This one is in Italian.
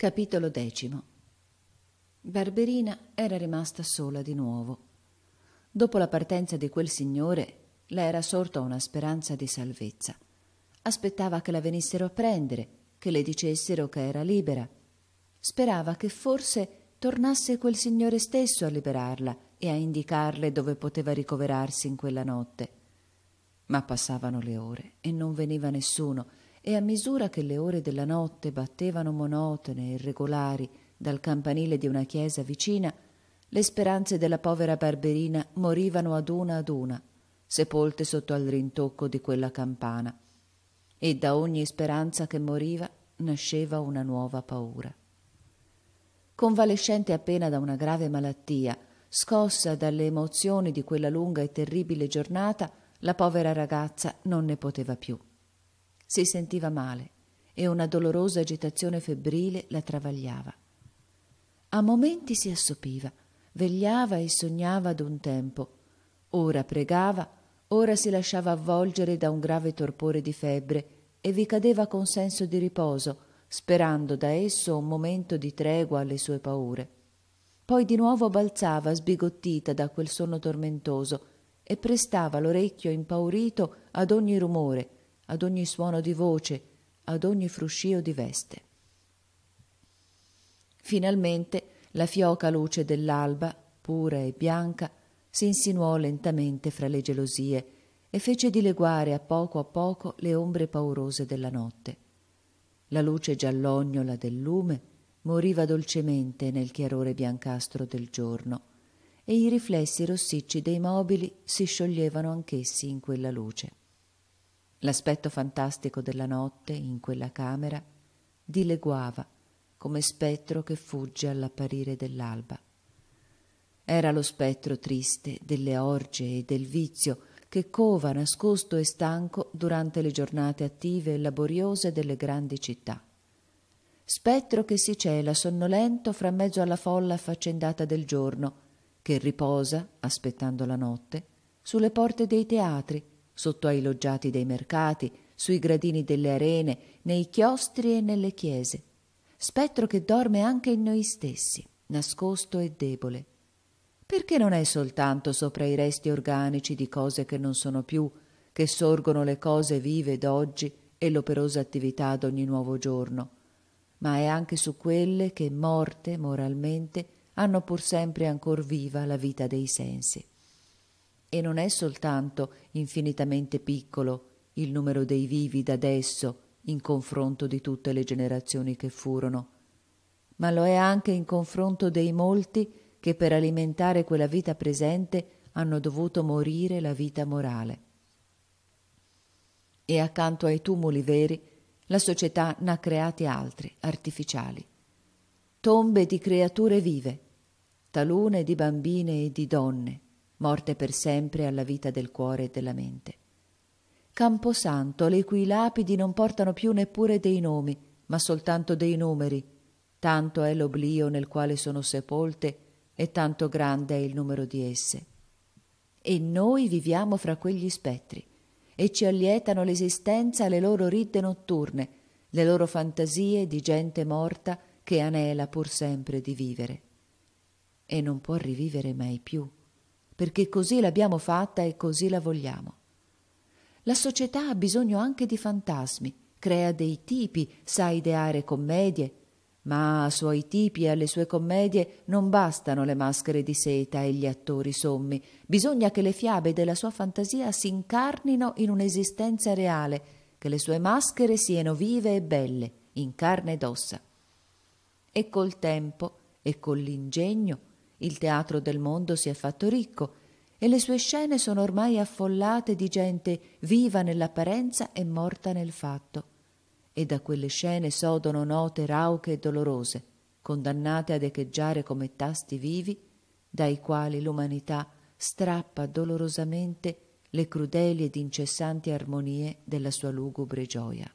Capitolo decimo. Barberina era rimasta sola di nuovo. Dopo la partenza di quel signore, le era sorta una speranza di salvezza. Aspettava che la venissero a prendere, che le dicessero che era libera. Sperava che forse tornasse quel signore stesso a liberarla e a indicarle dove poteva ricoverarsi in quella notte. Ma passavano le ore e non veniva nessuno e a misura che le ore della notte battevano monotone e irregolari dal campanile di una chiesa vicina, le speranze della povera Barberina morivano ad una ad una, sepolte sotto al rintocco di quella campana, e da ogni speranza che moriva nasceva una nuova paura. Convalescente appena da una grave malattia, scossa dalle emozioni di quella lunga e terribile giornata, la povera ragazza non ne poteva più. Si sentiva male e una dolorosa agitazione febbrile la travagliava. A momenti si assopiva, vegliava e sognava ad un tempo. Ora pregava, ora si lasciava avvolgere da un grave torpore di febbre e vi cadeva con senso di riposo, sperando da esso un momento di tregua alle sue paure. Poi di nuovo balzava sbigottita da quel sonno tormentoso e prestava l'orecchio impaurito ad ogni rumore, ad ogni suono di voce, ad ogni fruscio di veste. Finalmente la fioca luce dell'alba, pura e bianca, si insinuò lentamente fra le gelosie e fece dileguare a poco a poco le ombre paurose della notte. La luce giallognola del lume moriva dolcemente nel chiarore biancastro del giorno e i riflessi rossicci dei mobili si scioglievano anch'essi in quella luce. L'aspetto fantastico della notte in quella camera dileguava come spettro che fugge all'apparire dell'alba. Era lo spettro triste delle orge e del vizio che cova nascosto e stanco durante le giornate attive e laboriose delle grandi città. Spettro che si cela sonnolento fra mezzo alla folla affaccendata del giorno, che riposa, aspettando la notte, sulle porte dei teatri sotto ai loggiati dei mercati, sui gradini delle arene, nei chiostri e nelle chiese. Spettro che dorme anche in noi stessi, nascosto e debole. Perché non è soltanto sopra i resti organici di cose che non sono più, che sorgono le cose vive d'oggi e l'operosa attività d'ogni nuovo giorno, ma è anche su quelle che, morte moralmente, hanno pur sempre ancor viva la vita dei sensi e non è soltanto infinitamente piccolo il numero dei vivi da adesso in confronto di tutte le generazioni che furono, ma lo è anche in confronto dei molti che per alimentare quella vita presente hanno dovuto morire la vita morale. E accanto ai tumuli veri, la società n'ha creati altri, artificiali. Tombe di creature vive, talune di bambine e di donne, morte per sempre alla vita del cuore e della mente. Camposanto, le cui lapidi non portano più neppure dei nomi, ma soltanto dei numeri, tanto è l'oblio nel quale sono sepolte e tanto grande è il numero di esse. E noi viviamo fra quegli spettri e ci allietano l'esistenza le loro ride notturne, le loro fantasie di gente morta che anela pur sempre di vivere. E non può rivivere mai più perché così l'abbiamo fatta e così la vogliamo. La società ha bisogno anche di fantasmi, crea dei tipi, sa ideare commedie, ma a suoi tipi e alle sue commedie non bastano le maschere di seta e gli attori sommi, bisogna che le fiabe della sua fantasia si incarnino in un'esistenza reale, che le sue maschere siano vive e belle, in carne ed ossa. E col tempo e con l'ingegno il teatro del mondo si è fatto ricco e le sue scene sono ormai affollate di gente viva nell'apparenza e morta nel fatto. E da quelle scene sodono note rauche e dolorose, condannate ad echeggiare come tasti vivi, dai quali l'umanità strappa dolorosamente le crudeli ed incessanti armonie della sua lugubre gioia.